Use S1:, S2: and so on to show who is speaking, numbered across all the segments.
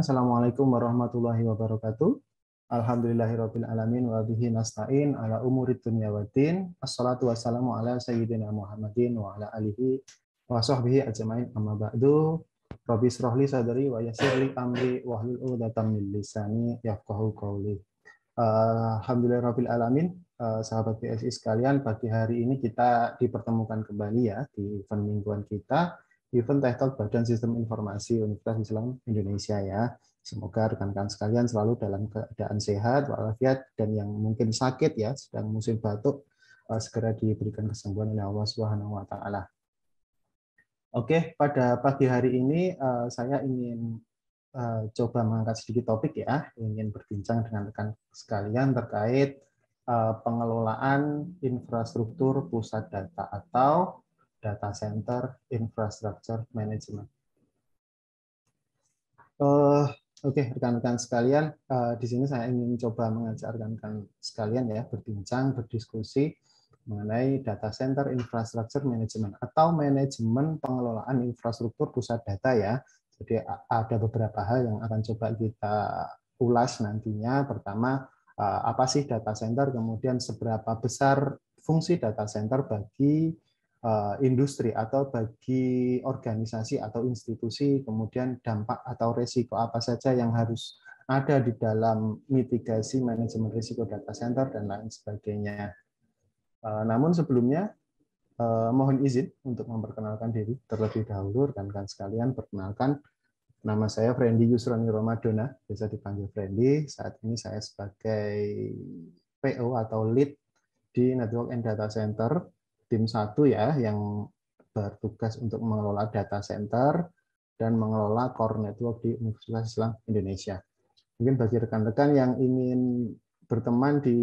S1: Assalamualaikum warahmatullahi wabarakatuh. Alhamdulillahirabbil alamin wa bihi nasta'in ala umuri dunya waddin. Assalatu wassalamu ala sayyidina Muhammadin wa ala alihi wa sahbihi ajmain amma ba'du. Rabbi israhli sadri wa yassir li amri wa hlul 'uqdatam min lisani yafqahu qawli. Uh, Alhamdulillahirabbil alamin. Uh, sahabat PSI sekalian, pagi hari ini kita dipertemukan kembali ya di event mingguan kita event titled Badan Sistem Informasi Universitas Islam Indonesia ya. Semoga rekan-rekan sekalian selalu dalam keadaan sehat walafiat dan yang mungkin sakit ya, sedang musim batuk eh, segera diberikan kesembuhan oleh Allah Subhanahu wa taala. Oke, pada pagi hari ini eh, saya ingin eh, coba mengangkat sedikit topik ya, ingin berbincang dengan rekan sekalian terkait pengelolaan infrastruktur pusat data atau data center infrastructure management. Uh, Oke, okay, rekan-rekan sekalian, uh, di sini saya ingin coba mengajak rekan-rekan sekalian ya berbincang, berdiskusi mengenai data center infrastructure management atau manajemen pengelolaan infrastruktur pusat data ya. Jadi ada beberapa hal yang akan coba kita ulas nantinya. Pertama, uh, apa sih data center? Kemudian seberapa besar fungsi data center bagi Eh, industri atau bagi organisasi atau institusi kemudian dampak atau resiko apa saja yang harus ada di dalam mitigasi manajemen risiko data center dan lain sebagainya. Eh, namun sebelumnya eh, mohon izin untuk memperkenalkan diri terlebih dahulu dan rekan sekalian perkenalkan nama saya Frendi Yusroni Romadona bisa dipanggil Frendi saat ini saya sebagai PO atau lead di Network and Data Center tim satu ya yang bertugas untuk mengelola data center dan mengelola core network di Universitas Islam Indonesia. Mungkin bagi rekan-rekan yang ingin berteman di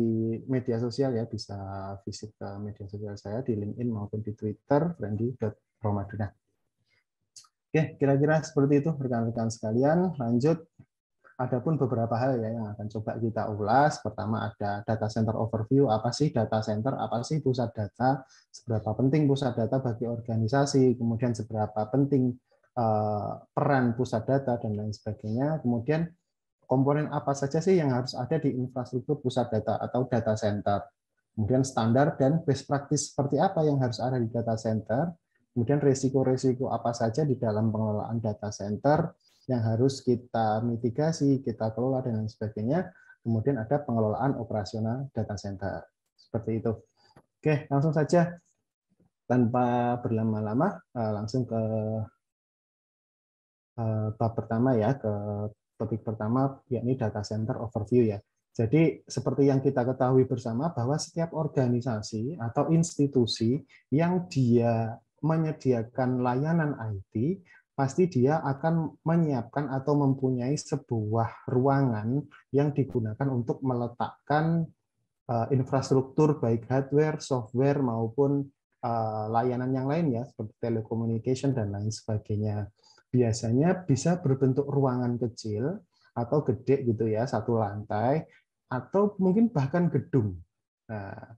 S1: media sosial ya bisa visit ke media sosial saya di LinkedIn maupun di Twitter randy.romaduna. Oke, kira-kira seperti itu rekan-rekan sekalian. Lanjut ada pun beberapa hal ya yang akan coba kita ulas. Pertama ada data center overview, apa sih data center, apa sih pusat data, seberapa penting pusat data bagi organisasi, kemudian seberapa penting eh, peran pusat data dan lain sebagainya. Kemudian komponen apa saja sih yang harus ada di infrastruktur pusat data atau data center. Kemudian standar dan best practice seperti apa yang harus ada di data center. Kemudian risiko-risiko apa saja di dalam pengelolaan data center yang harus kita mitigasi, kita kelola, dan lain sebagainya. Kemudian ada pengelolaan operasional data center. Seperti itu. Oke, langsung saja. Tanpa berlama-lama, eh, langsung ke eh, bab pertama ya, ke topik pertama, yakni data center overview ya. Jadi seperti yang kita ketahui bersama bahwa setiap organisasi atau institusi yang dia menyediakan layanan IT pasti dia akan menyiapkan atau mempunyai sebuah ruangan yang digunakan untuk meletakkan eh, infrastruktur baik hardware, software maupun eh, layanan yang lain ya seperti telekomunikasi dan lain sebagainya. Biasanya bisa berbentuk ruangan kecil atau gede gitu ya, satu lantai atau mungkin bahkan gedung. Nah,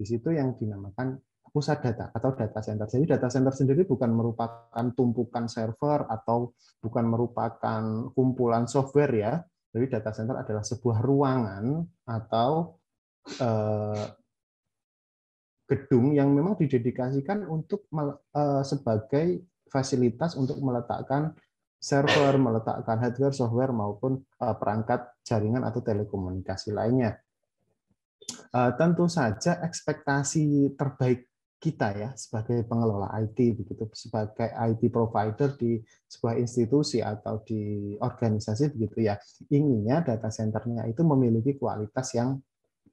S1: di situ yang dinamakan pusat data atau data center. Jadi data center sendiri bukan merupakan tumpukan server atau bukan merupakan kumpulan software ya. Jadi data center adalah sebuah ruangan atau eh, gedung yang memang didedikasikan untuk eh, sebagai fasilitas untuk meletakkan server, meletakkan hardware, software maupun eh, perangkat jaringan atau telekomunikasi lainnya tentu saja ekspektasi terbaik kita ya sebagai pengelola IT begitu sebagai IT provider di sebuah institusi atau di organisasi begitu ya inginnya data centernya itu memiliki kualitas yang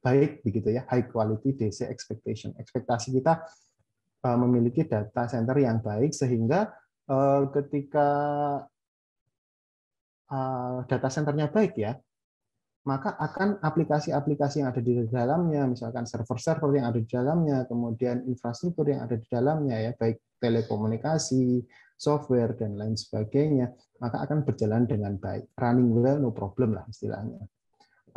S1: baik begitu ya high quality DC expectation ekspektasi kita e, memiliki data center yang baik sehingga e, ketika e, data centernya baik ya maka akan aplikasi-aplikasi yang ada di dalamnya, misalkan server-server yang ada di dalamnya, kemudian infrastruktur yang ada di dalamnya, ya baik telekomunikasi, software, dan lain sebagainya, maka akan berjalan dengan baik. Running well, no problem lah istilahnya.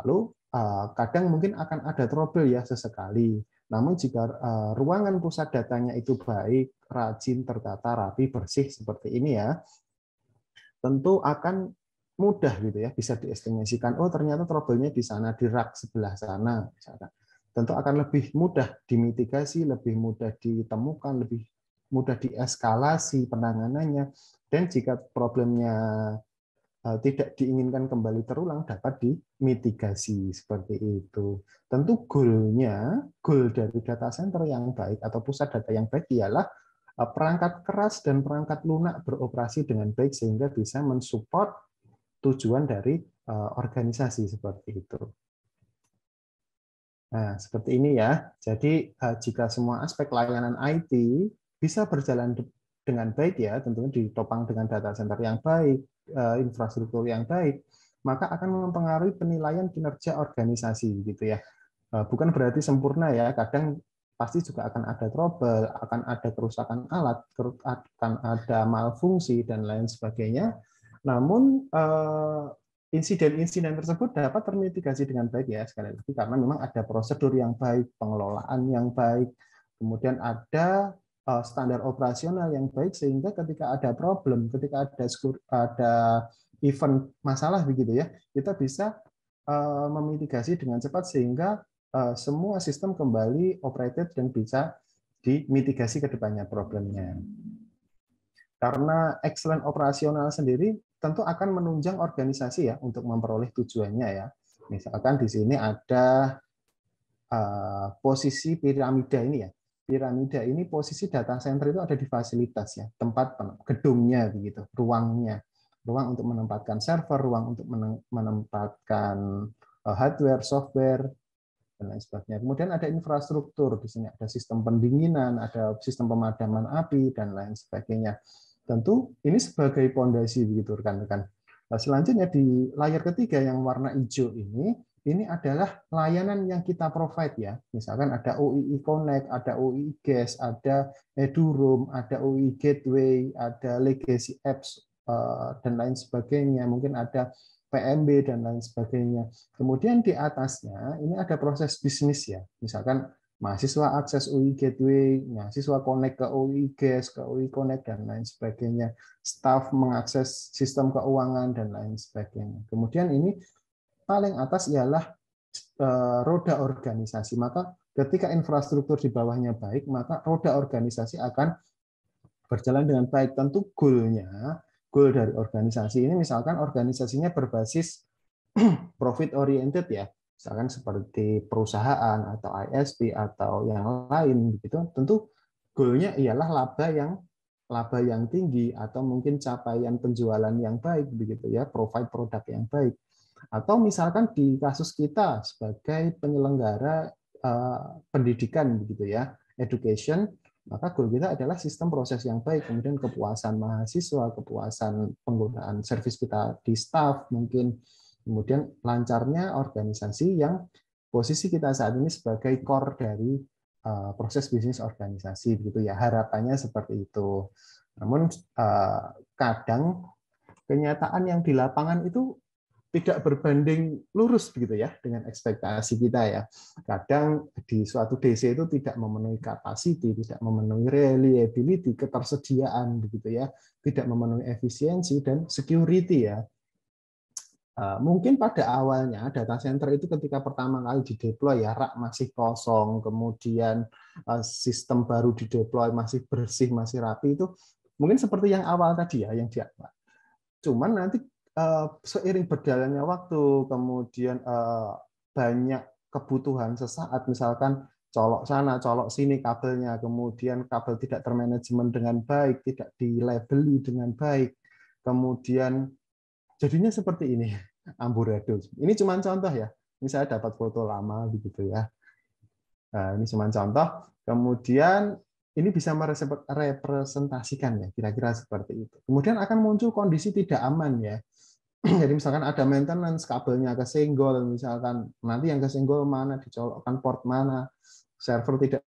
S1: Lalu, eh, kadang mungkin akan ada trouble ya sesekali, namun jika eh, ruangan pusat datanya itu baik, rajin, tertata, rapi, bersih, seperti ini ya, tentu akan mudah gitu ya bisa diestimasikan oh ternyata trouble-nya di sana di rak sebelah sana misalkan tentu akan lebih mudah dimitigasi lebih mudah ditemukan lebih mudah dieskalasi penanganannya dan jika problemnya e, tidak diinginkan kembali terulang dapat dimitigasi seperti itu. Tentu goalnya, goal dari data center yang baik atau pusat data yang baik ialah e, perangkat keras dan perangkat lunak beroperasi dengan baik sehingga bisa mensupport tujuan dari eh, organisasi seperti itu. Nah, seperti ini ya. Jadi eh, jika semua aspek layanan IT bisa berjalan dengan baik ya, tentunya ditopang dengan data center yang baik, eh, infrastruktur yang baik, maka akan mempengaruhi penilaian kinerja organisasi gitu ya. Bukan berarti sempurna ya, kadang pasti juga akan ada trouble, akan ada kerusakan alat, akan ada malfungsi dan lain sebagainya namun eh, insiden-insiden tersebut dapat termitigasi dengan baik ya sekali lagi karena memang ada prosedur yang baik, pengelolaan yang baik, kemudian ada eh, standar operasional yang baik sehingga ketika ada problem, ketika ada ada event masalah begitu ya, kita bisa eh, memitigasi dengan cepat sehingga semua sistem kembali operated dan bisa dimitigasi kedepannya problemnya. Karena excellent operasional sendiri tentu akan menunjang organisasi ya untuk memperoleh tujuannya ya. Misalkan di sini ada eh, posisi piramida ini ya. Piramida ini posisi data center itu ada di fasilitas ya, tempat gedungnya begitu, ruangnya. Ruang untuk menempatkan server, ruang untuk menempatkan eh, hardware, software, dan lain sebagainya. Kemudian ada infrastruktur di sini, ada sistem pendinginan, ada sistem pemadaman api dan lain sebagainya. Tentu ini sebagai pondasi begitu rekan-rekan. Nah, selanjutnya di layar ketiga yang warna hijau ini, ini adalah layanan yang kita provide ya. Misalkan ada OII Connect, ada OII Gas, ada EduRoom, ada OII Gateway, ada legacy apps eh, dan lain sebagainya. Mungkin ada PMB dan lain sebagainya. Kemudian di atasnya ini ada proses bisnis ya. Misalkan mahasiswa akses UI Gateway, mahasiswa connect ke UI Gas, ke UI Connect, dan lain sebagainya. Staff mengakses sistem keuangan, dan lain sebagainya. Kemudian ini paling atas ialah eh, roda organisasi. Maka ketika infrastruktur di bawahnya baik, maka roda organisasi akan berjalan dengan baik. Tentu goalnya, goal dari organisasi ini misalkan organisasinya berbasis profit oriented ya, misalkan seperti perusahaan atau ISP atau yang lain begitu tentu goalnya ialah laba yang laba yang tinggi atau mungkin capaian penjualan yang baik begitu ya provide produk yang baik atau misalkan di kasus kita sebagai penyelenggara eh, pendidikan begitu ya education maka goal kita adalah sistem proses yang baik kemudian kepuasan mahasiswa kepuasan penggunaan service kita di staff mungkin Kemudian lancarnya organisasi yang posisi kita saat ini sebagai core dari eh, proses bisnis organisasi begitu ya. Harapannya seperti itu. Namun eh, kadang kenyataan yang di lapangan itu tidak berbanding lurus begitu ya dengan ekspektasi kita ya. Kadang di suatu DC itu tidak memenuhi capacity, tidak memenuhi reliability, ketersediaan begitu ya, tidak memenuhi efisiensi dan security ya. Eh, mungkin pada awalnya data center itu ketika pertama kali dideploy ya rak masih kosong, kemudian eh, sistem baru dideploy masih bersih, masih rapi itu mungkin seperti yang awal tadi ya yang dia Cuman nanti eh, seiring berjalannya waktu, kemudian banyak kebutuhan sesaat misalkan colok sana, colok sini kabelnya, kemudian kabel tidak termanajemen dengan baik, tidak di dengan baik, kemudian jadinya seperti ini amburadul ini cuma contoh ya ini saya dapat foto lama begitu ya nah, ini cuma contoh kemudian ini bisa merepresentasikan ya kira-kira seperti itu kemudian akan muncul kondisi tidak aman ya jadi misalkan ada maintenance kabelnya kesenggol misalkan nanti yang kesenggol mana dicolokkan port mana server tidak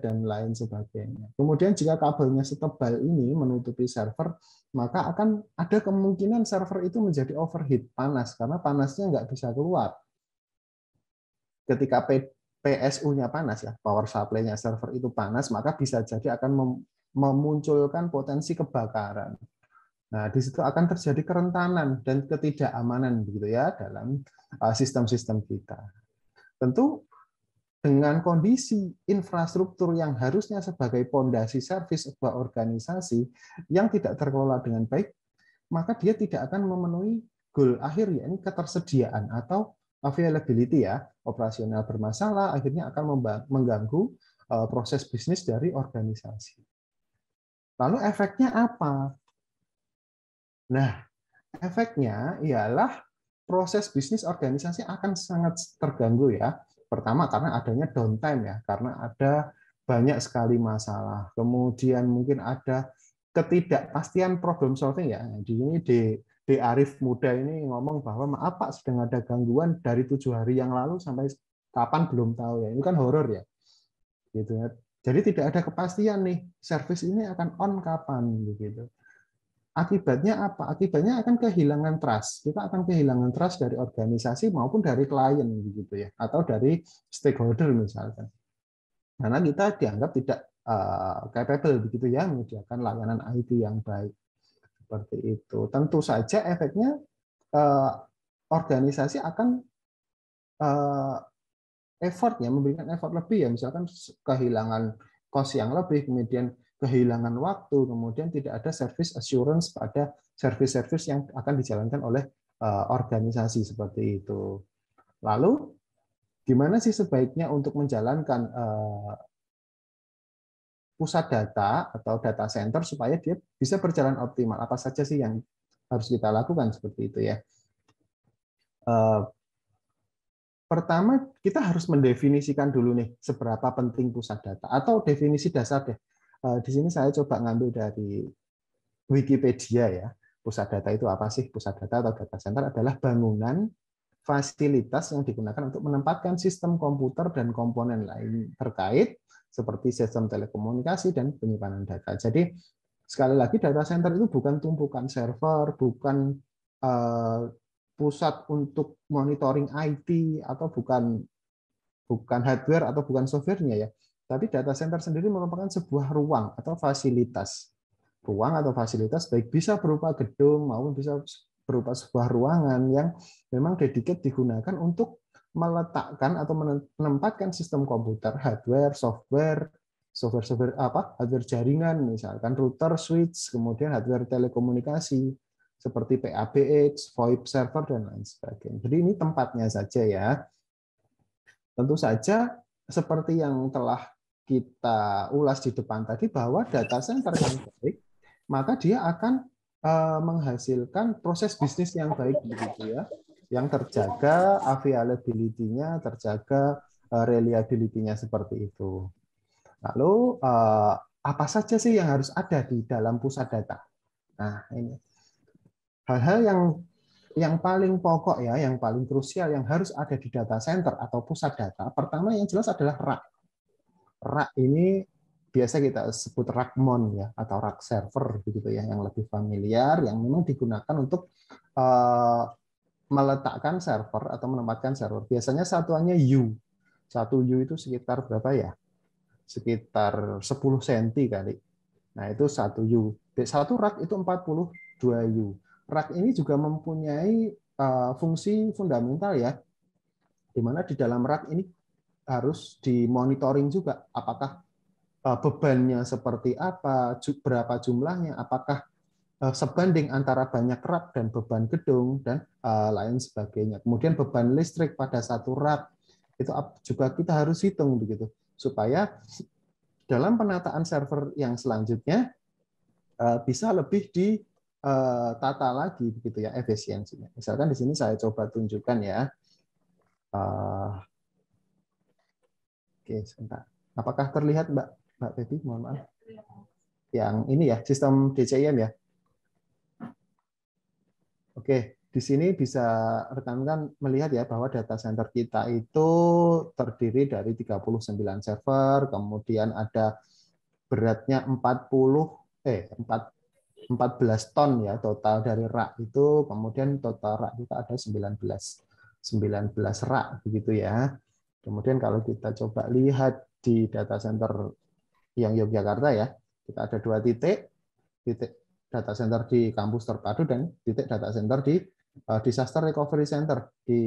S1: dan lain sebagainya. Kemudian jika kabelnya setebal ini menutupi server, maka akan ada kemungkinan server itu menjadi overheat, panas, karena panasnya nggak bisa keluar. Ketika PSU-nya panas, ya power supply-nya server itu panas, maka bisa jadi akan memunculkan potensi kebakaran. Nah, di situ akan terjadi kerentanan dan ketidakamanan begitu ya dalam uh, sistem-sistem kita. Tentu dengan kondisi infrastruktur yang harusnya sebagai pondasi servis sebuah organisasi yang tidak terkelola dengan baik, maka dia tidak akan memenuhi goal akhir yakni ketersediaan atau availability ya, operasional bermasalah akhirnya akan mengganggu eh, proses bisnis dari organisasi. Lalu efeknya apa? Nah, efeknya ialah proses bisnis organisasi akan sangat terganggu ya pertama karena adanya downtime ya, karena ada banyak sekali masalah. Kemudian mungkin ada ketidakpastian problem solving ya. Nah, di ini di di Arif muda ini ngomong bahwa maaf Pak sedang ada gangguan dari tujuh hari yang lalu sampai kapan belum tahu ya. Ini kan horor ya. Gitu ya. Jadi tidak ada kepastian nih, service ini akan on kapan begitu. Akibatnya apa? Akibatnya akan kehilangan trust. Kita akan kehilangan trust dari organisasi maupun dari klien begitu ya, atau dari stakeholder misalkan. Karena kita dianggap tidak uh, capable begitu ya menyediakan layanan IT yang baik seperti itu. Tentu saja efeknya eh, organisasi akan eh, effortnya effort memberikan effort lebih ya misalkan kehilangan cost yang lebih kemudian kehilangan waktu, kemudian tidak ada service assurance pada service-service yang akan dijalankan oleh eh, organisasi seperti itu. Lalu, gimana sih sebaiknya untuk menjalankan eh, pusat data atau data center supaya dia bisa berjalan optimal? Apa saja sih yang harus kita lakukan seperti itu ya? Eh, pertama, kita harus mendefinisikan dulu nih seberapa penting pusat data atau definisi dasar deh Eh, di sini saya coba ngambil dari Wikipedia ya. Pusat data itu apa sih? Pusat data atau data center adalah bangunan fasilitas yang digunakan untuk menempatkan sistem komputer dan komponen lain terkait seperti sistem telekomunikasi dan penyimpanan data. Jadi sekali lagi data center itu bukan tumpukan server, bukan eh, pusat untuk monitoring IT atau bukan bukan hardware atau bukan softwarenya ya, tapi data center sendiri merupakan sebuah ruang atau fasilitas. Ruang atau fasilitas baik bisa berupa gedung maupun bisa berupa sebuah ruangan yang memang dediket digunakan untuk meletakkan atau menempatkan sistem komputer, hardware, software, software-software apa, hardware jaringan misalkan router, switch, kemudian hardware telekomunikasi, seperti PABX, VoIP server dan lain sebagainya. Jadi ini tempatnya saja ya. Tentu saja seperti yang telah kita ulas di depan tadi bahwa data center yang baik maka dia akan eh, menghasilkan proses bisnis yang baik begitu ya yang terjaga availability-nya terjaga eh, reliability-nya seperti itu lalu eh, apa saja sih yang harus ada di dalam pusat data nah ini hal-hal yang yang paling pokok ya yang paling krusial yang harus ada di data center atau pusat data pertama yang jelas adalah rak rak ini biasa kita sebut rak mon ya atau rak server begitu ya yang lebih familiar yang memang digunakan untuk uh, meletakkan server atau menempatkan server. Biasanya satuannya U. Satu U itu sekitar berapa ya? Sekitar 10 cm kali. Nah, itu satu U. Satu rak itu 42 U. Rak ini juga mempunyai eh, fungsi fundamental ya. Di mana di dalam rak ini harus dimonitoring juga apakah eh, bebannya seperti apa, berapa jumlahnya, apakah eh, sebanding antara banyak rak dan beban gedung dan eh, lain sebagainya. Kemudian beban listrik pada satu rak itu juga kita harus hitung begitu supaya dalam penataan server yang selanjutnya bisa lebih ditata lagi begitu ya efisiensinya. Misalkan di sini saya coba tunjukkan ya. Oke, sebentar. Apakah terlihat Mbak Mbak Feby? Mohon maaf. Yang ini ya, sistem DCIM ya. Oke, di sini bisa rekan-rekan melihat ya bahwa data center kita itu terdiri dari 39 server, kemudian ada beratnya 40 eh 4 14 ton ya total dari rak itu, kemudian total rak kita ada 19 19 rak begitu ya. Kemudian kalau kita coba lihat di data center yang Yogyakarta ya, kita ada dua titik, titik data center di kampus terpadu dan titik data center di eh, disaster recovery center di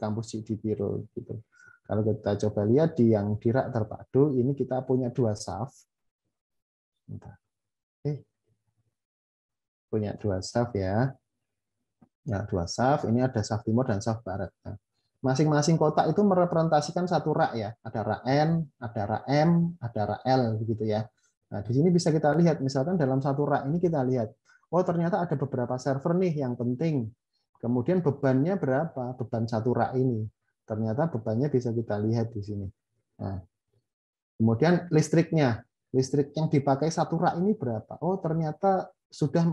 S1: kampus Cibiru gitu. Kalau kita coba lihat di yang di rak terpadu, ini kita punya dua saf. Eh, punya dua saf ya. Nah, dua saf, ini ada saf timur dan saf barat. Nah, masing-masing kotak itu merepresentasikan satu rak ya. Ada rak N, ada rak M, ada rak L begitu ya. Nah, di sini bisa kita lihat misalkan dalam satu rak ini kita lihat oh ternyata ada beberapa server nih yang penting. Kemudian bebannya berapa? Beban satu rak ini. Ternyata bebannya bisa kita lihat di sini. Nah, kemudian listriknya. Listrik yang dipakai satu rak ini berapa? Oh, ternyata sudah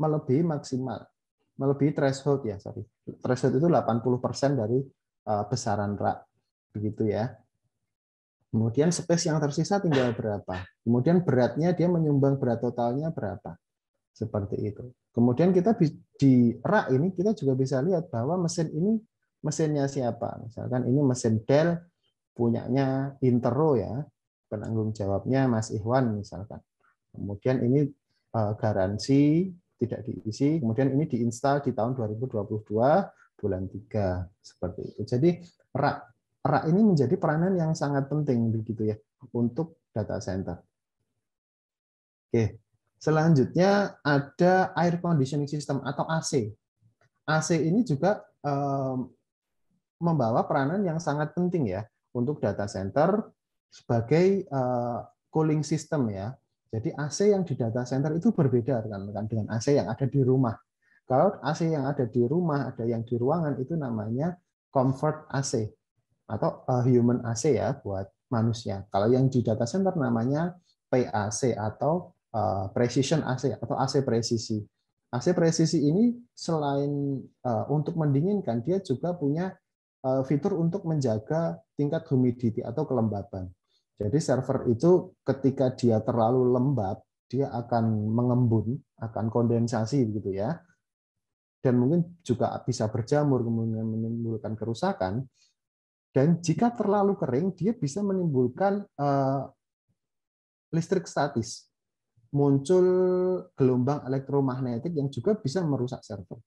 S1: melebihi maksimal melebihi threshold ya sorry threshold itu 80 dari Eh, besaran rak begitu ya. Kemudian space yang tersisa tinggal berapa? Kemudian beratnya dia menyumbang berat totalnya berapa? Seperti itu. Kemudian kita di rak ini kita juga bisa lihat bahwa mesin ini mesinnya siapa. Misalkan ini mesin Dell punyanya Intero ya. Penanggung jawabnya Mas Ikhwan misalkan. Kemudian ini eh, garansi tidak diisi, kemudian ini diinstal di tahun 2022 bulan 3 seperti itu. Jadi rak rak ini menjadi peranan yang sangat penting begitu ya untuk data center. Oke. Selanjutnya ada air conditioning system atau AC. AC ini juga um, membawa peranan yang sangat penting ya untuk data center sebagai uh, cooling system ya. Jadi AC yang di data center itu berbeda dengan dengan AC yang ada di rumah kalau AC yang ada di rumah, ada yang di ruangan itu namanya comfort AC atau eh, human AC ya buat manusia. Kalau yang di data center namanya PAC atau eh, precision AC atau AC presisi. AC presisi ini selain eh, untuk mendinginkan, dia juga punya fitur untuk menjaga tingkat humidity atau kelembaban. Jadi server itu ketika dia terlalu lembab, dia akan mengembun, akan kondensasi gitu ya dan mungkin juga bisa berjamur kemudian menimbulkan kerusakan. Dan jika terlalu kering, dia bisa menimbulkan eh, listrik statis, muncul gelombang elektromagnetik yang juga bisa merusak server.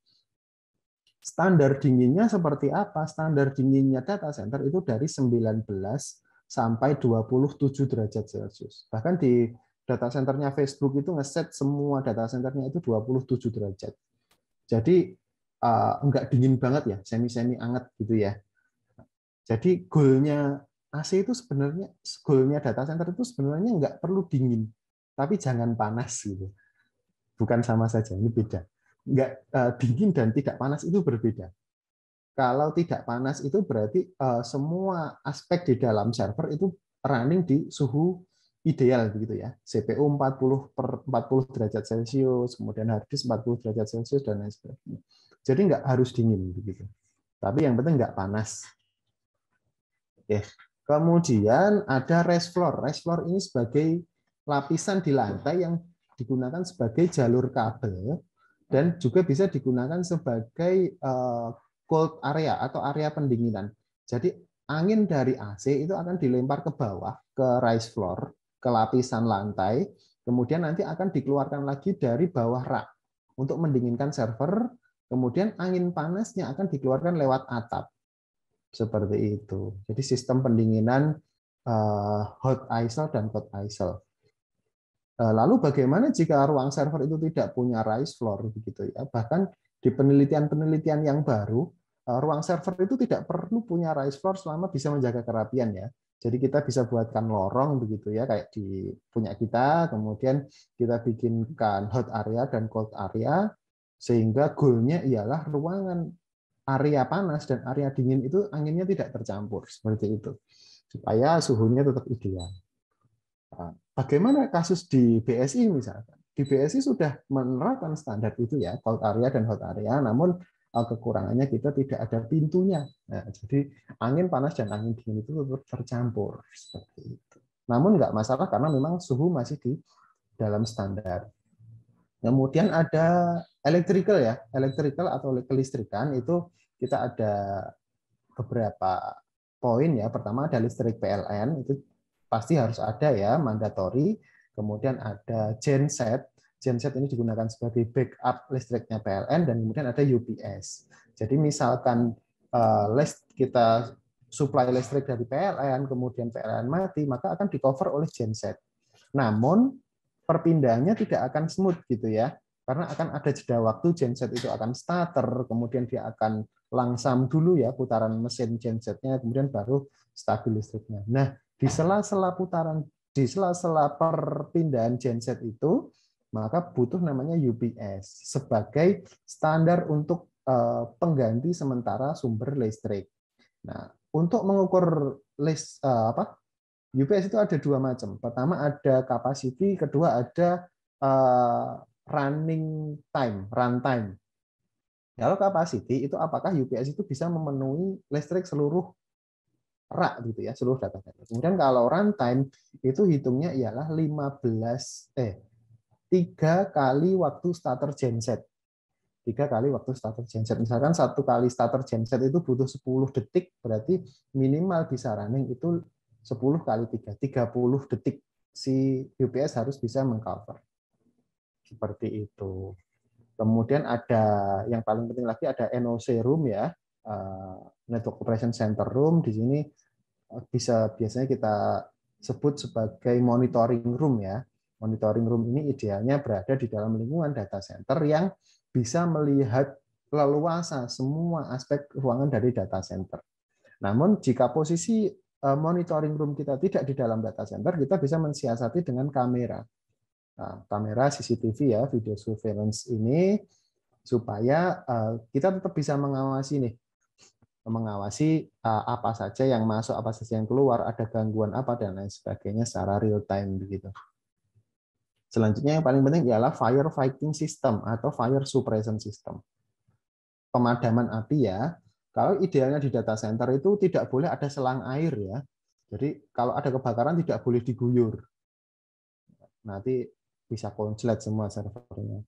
S1: Standar dinginnya seperti apa? Standar dinginnya data center itu dari 19 sampai 27 derajat Celcius. Bahkan di data centernya Facebook itu ngeset semua data centernya itu 27 derajat jadi eh, enggak dingin banget ya, semi-semi anget gitu ya. Jadi goalnya AC itu sebenarnya goalnya data center itu sebenarnya nggak perlu dingin, tapi jangan panas gitu. Bukan sama saja, ini beda. Nggak eh, dingin dan tidak panas itu berbeda. Kalau tidak panas itu berarti eh, semua aspek di dalam server itu running di suhu ideal begitu ya. CPU 40 per 40 derajat Celcius, kemudian disk 40 derajat Celcius dan lain sebagainya. Jadi nggak harus dingin begitu. Tapi yang penting nggak panas. Oke. Kemudian ada rest floor. Rest floor ini sebagai lapisan di lantai yang digunakan sebagai jalur kabel dan juga bisa digunakan sebagai eh, cold area atau area pendinginan. Jadi angin dari AC itu akan dilempar ke bawah ke rice floor ke lapisan lantai, kemudian nanti akan dikeluarkan lagi dari bawah rak untuk mendinginkan server, kemudian angin panasnya akan dikeluarkan lewat atap. Seperti itu. Jadi sistem pendinginan eh, hot isel dan cold isel. Eh, lalu bagaimana jika ruang server itu tidak punya rise floor begitu ya? Bahkan di penelitian-penelitian yang baru, eh, ruang server itu tidak perlu punya rise floor selama bisa menjaga kerapian ya. Jadi kita bisa buatkan lorong begitu ya kayak di punya kita, kemudian kita bikinkan hot area dan cold area sehingga goalnya ialah ruangan area panas dan area dingin itu anginnya tidak tercampur seperti itu supaya suhunya tetap ideal. Nah, bagaimana kasus di BSI misalkan? Di BSI sudah menerapkan standar itu ya cold area dan hot area, namun Eh, kekurangannya kita tidak ada pintunya. Nah, jadi angin panas dan angin dingin itu tercampur seperti itu. Namun nggak masalah karena memang suhu masih di dalam standar. Kemudian ada electrical ya, electrical atau kelistrikan itu kita ada beberapa poin ya. Pertama ada listrik PLN itu pasti harus ada ya, mandatory. Kemudian ada genset genset ini digunakan sebagai backup listriknya PLN dan kemudian ada UPS. Jadi misalkan eh, list kita supply listrik dari PLN, kemudian PLN mati, maka akan di cover oleh genset. Namun perpindahannya tidak akan smooth gitu ya, karena akan ada jeda waktu genset itu akan starter, kemudian dia akan langsam dulu ya putaran mesin gensetnya, kemudian baru stabil listriknya. Nah di sela-sela putaran, di sela-sela perpindahan genset itu maka butuh namanya UPS sebagai standar untuk eh, pengganti sementara sumber listrik. Nah, untuk mengukur list eh, apa UPS itu ada dua macam. Pertama ada capacity, kedua ada eh, running time, runtime. Kalau capacity itu apakah UPS itu bisa memenuhi listrik seluruh rak gitu ya, seluruh data center. Kemudian kalau runtime itu hitungnya ialah 15 eh tiga kali waktu starter genset. Tiga kali waktu starter genset. Misalkan satu kali starter genset itu butuh 10 detik, berarti minimal bisa running itu 10 kali 3, 30 detik. Si UPS harus bisa mengcover. Seperti itu. Kemudian ada yang paling penting lagi ada NOC room ya, eh, Network Operation Center room. Di sini eh, bisa biasanya kita sebut sebagai monitoring room ya. Monitoring room ini idealnya berada di dalam lingkungan data center yang bisa melihat leluasa semua aspek ruangan dari data center. Namun jika posisi e, monitoring room kita tidak di dalam data center, kita bisa mensiasati dengan kamera. Nah, kamera CCTV ya, video surveillance ini supaya e, kita tetap bisa mengawasi nih mengawasi e, apa saja yang masuk, apa saja yang keluar, ada gangguan apa dan lain sebagainya secara real time begitu. Selanjutnya yang paling penting ialah fire fighting system atau fire suppression system. Pemadaman api ya. Kalau idealnya di data center itu tidak boleh ada selang air ya. Jadi kalau ada kebakaran tidak boleh diguyur. Nanti bisa konslet semua servernya.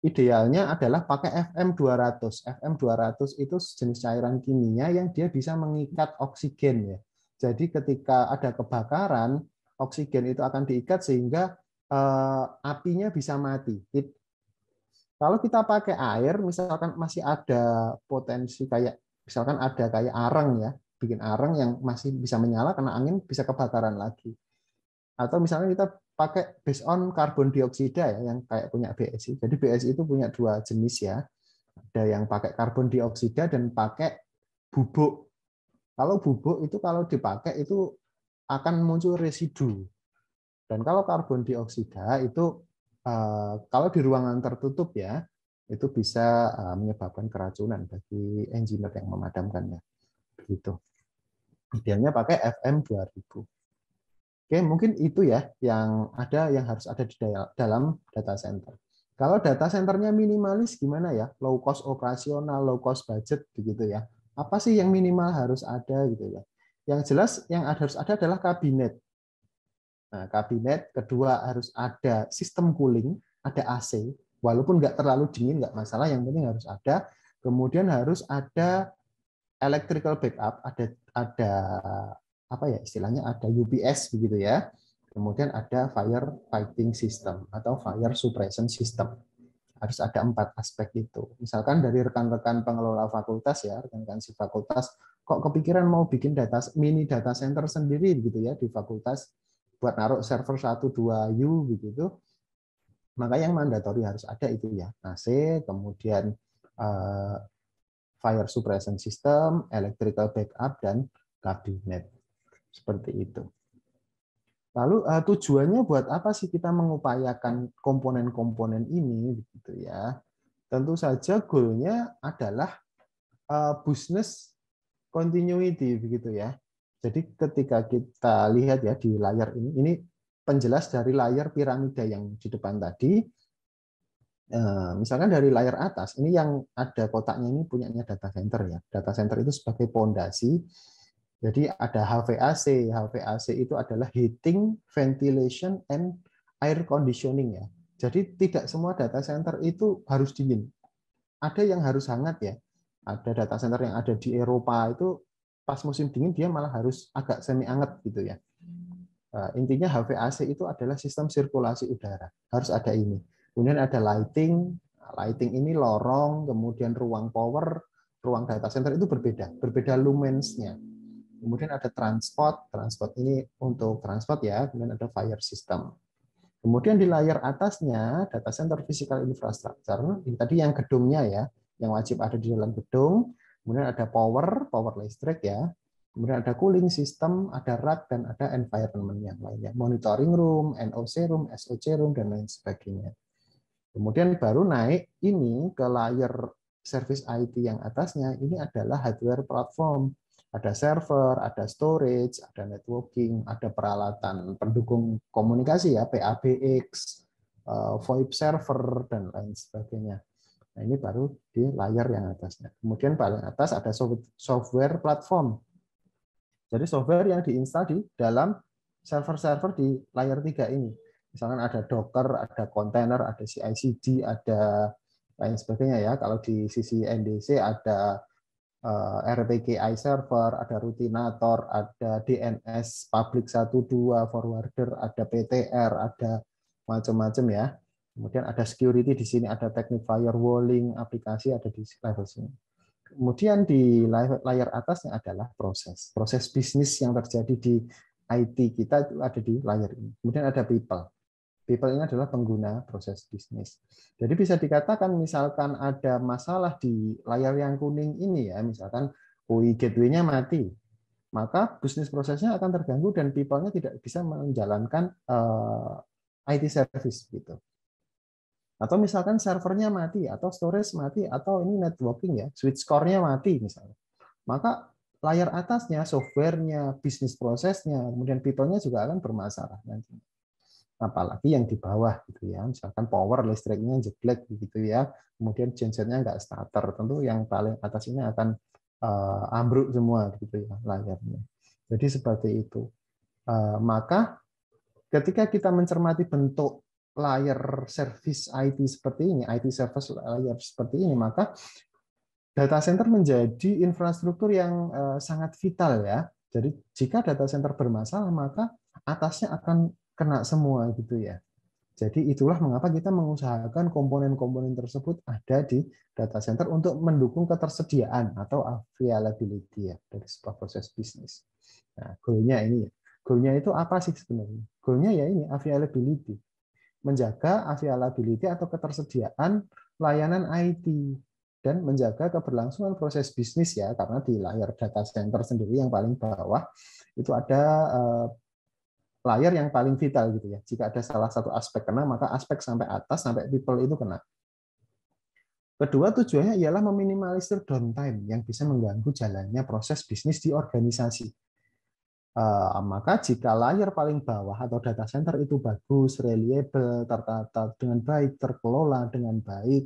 S1: Idealnya adalah pakai FM200. FM200 itu jenis cairan kimia yang dia bisa mengikat oksigen ya. Jadi ketika ada kebakaran, oksigen itu akan diikat sehingga Eh, apinya bisa mati. Kalau kita pakai air, misalkan masih ada potensi kayak misalkan ada kayak arang ya, bikin arang yang masih bisa menyala karena angin bisa kebakaran lagi. Atau misalnya kita pakai based on karbon dioksida ya yang kayak punya BSI. Jadi BSI itu punya dua jenis ya. Ada yang pakai karbon dioksida dan pakai bubuk. Kalau bubuk itu kalau dipakai itu akan muncul residu dan kalau karbon dioksida itu eh, kalau di ruangan tertutup ya, itu bisa eh, menyebabkan keracunan bagi engineer yang memadamkannya. Begitu. Idealnya pakai FM 2000. Oke, mungkin itu ya yang ada yang harus ada di dalam data center. Kalau data centernya minimalis gimana ya? Low cost operasional, low cost budget begitu ya. Apa sih yang minimal harus ada gitu ya? Yang jelas yang harus ada adalah kabinet. Nah, kabinet kedua harus ada sistem cooling, ada AC, walaupun nggak terlalu dingin nggak masalah, yang penting harus ada. Kemudian harus ada electrical backup, ada ada apa ya istilahnya ada UPS begitu ya. Kemudian ada fire fighting system atau fire suppression system. Harus ada empat aspek itu. Misalkan dari rekan-rekan pengelola fakultas ya, rekan-rekan si fakultas, kok kepikiran mau bikin data mini data center sendiri gitu ya di fakultas buat naruh server 1 2 U begitu. Gitu, Maka yang mandatori harus ada itu ya. AC, kemudian uh, fire suppression system, electrical backup dan kabinet. Seperti itu. Lalu uh, tujuannya buat apa sih kita mengupayakan komponen-komponen ini begitu ya? Tentu saja goalnya adalah uh, business continuity begitu ya. Jadi ketika kita lihat ya di layar ini, ini penjelas dari layar piramida yang di depan tadi. Eh, misalkan dari layar atas, ini yang ada kotaknya ini punyanya data center ya. Data center itu sebagai pondasi. Jadi ada HVAC, HVAC itu adalah heating, ventilation, and air conditioning ya. Jadi tidak semua data center itu harus dingin. Ada yang harus hangat ya. Ada data center yang ada di Eropa itu pas musim dingin dia malah harus agak semi anget gitu ya. Hmm. Eh, intinya HVAC itu adalah sistem sirkulasi udara. Harus ada ini. Kemudian ada lighting. Lighting ini lorong, kemudian ruang power, ruang data center itu berbeda. Berbeda lumensnya. Kemudian ada transport. Transport ini untuk transport ya. Kemudian ada fire system. Kemudian di layar atasnya data center physical infrastructure, ini tadi yang gedungnya ya, yang wajib ada di dalam gedung kemudian ada power, power listrik ya, kemudian ada cooling system, ada rack, dan ada environment yang lainnya, monitoring room, NOC room, SOC room, dan lain sebagainya. Kemudian baru naik ini ke layer service IT yang atasnya, ini adalah hardware platform. Ada server, ada storage, ada networking, ada peralatan pendukung komunikasi ya, PABX, eh, VoIP server, dan lain sebagainya. Nah, ini baru di layar yang atasnya. Kemudian paling atas ada software platform. Jadi software yang diinstal di dalam server-server di layar 3 ini. Misalkan ada Docker, ada container, ada CI/CD, ada lain sebagainya ya. Kalau di sisi NDC ada eh, RPKI server, ada rutinator, ada DNS public 12 forwarder, ada PTR, ada macam-macam ya. Kemudian ada security di sini, ada teknik firewalling aplikasi ada di level sini. Kemudian di layar atasnya adalah proses. Proses bisnis yang terjadi di IT kita itu ada di layar ini. Kemudian ada people. People ini adalah pengguna proses bisnis. Jadi bisa dikatakan misalkan ada masalah di layar yang kuning ini ya, misalkan UI gateway-nya mati, maka bisnis prosesnya akan terganggu dan people-nya tidak bisa menjalankan eh, IT service gitu atau misalkan servernya mati atau storage mati atau ini networking ya switch core-nya mati misalnya maka layar atasnya softwarenya bisnis prosesnya kemudian people-nya juga akan bermasalah nanti apalagi yang di bawah gitu ya misalkan power listriknya jeblek gitu ya kemudian gensetnya nggak starter tentu yang paling atas ini akan uh, ambruk semua gitu ya layarnya jadi seperti itu uh, maka ketika kita mencermati bentuk layer service IT seperti ini, IT service layer seperti ini, maka data center menjadi infrastruktur yang eh, sangat vital ya. Jadi jika data center bermasalah, maka atasnya akan kena semua gitu ya. Jadi itulah mengapa kita mengusahakan komponen-komponen tersebut ada di data center untuk mendukung ketersediaan atau availability ya dari sebuah proses bisnis. Nah, goalnya ini ya. Goalnya itu apa sih sebenarnya? Goalnya ya ini availability menjaga availability atau ketersediaan layanan IT dan menjaga keberlangsungan proses bisnis ya karena di layar data center sendiri yang paling bawah itu ada eh, layar yang paling vital gitu ya. Jika ada salah satu aspek kena, maka aspek sampai atas sampai people itu kena. Kedua tujuannya ialah meminimalisir downtime yang bisa mengganggu jalannya proses bisnis di organisasi. Eh, maka jika layar paling bawah atau data center itu bagus, reliable, tertata dengan baik, terkelola dengan baik,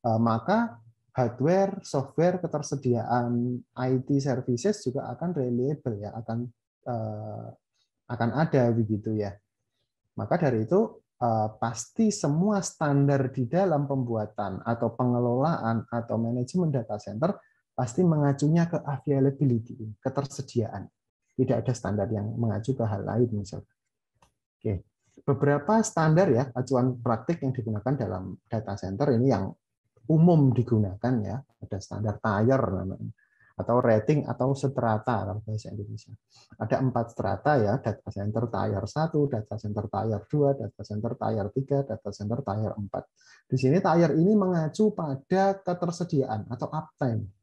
S1: eh, maka hardware, software, ketersediaan IT services juga akan reliable ya, akan eh, akan ada begitu ya. Maka dari itu pasti semua standar di dalam pembuatan atau pengelolaan atau manajemen data center pasti mengacunya ke availability, ketersediaan tidak ada standar yang mengacu ke hal lain misalnya. Oke, beberapa standar ya acuan praktik yang digunakan dalam data center ini yang umum digunakan ya ada standar tire namanya atau rating atau strata dalam bahasa Indonesia. Ada empat strata ya, data center tier 1, data center tier 2, data center tier 3, data center tier 4. Di sini tier ini mengacu pada ketersediaan atau uptime.